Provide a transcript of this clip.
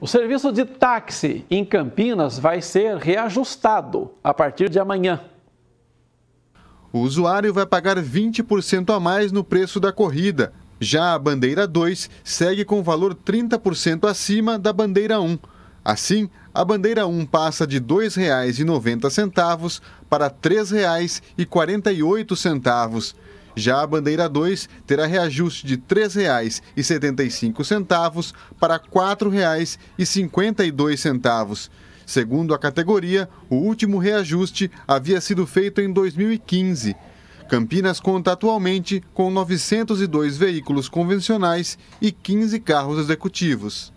O serviço de táxi em Campinas vai ser reajustado a partir de amanhã. O usuário vai pagar 20% a mais no preço da corrida. Já a bandeira 2 segue com valor 30% acima da bandeira 1. Assim, a bandeira 1 passa de R$ 2,90 para R$ 3,48. Já a bandeira 2 terá reajuste de R$ 3,75 para R$ 4,52. Segundo a categoria, o último reajuste havia sido feito em 2015. Campinas conta atualmente com 902 veículos convencionais e 15 carros executivos.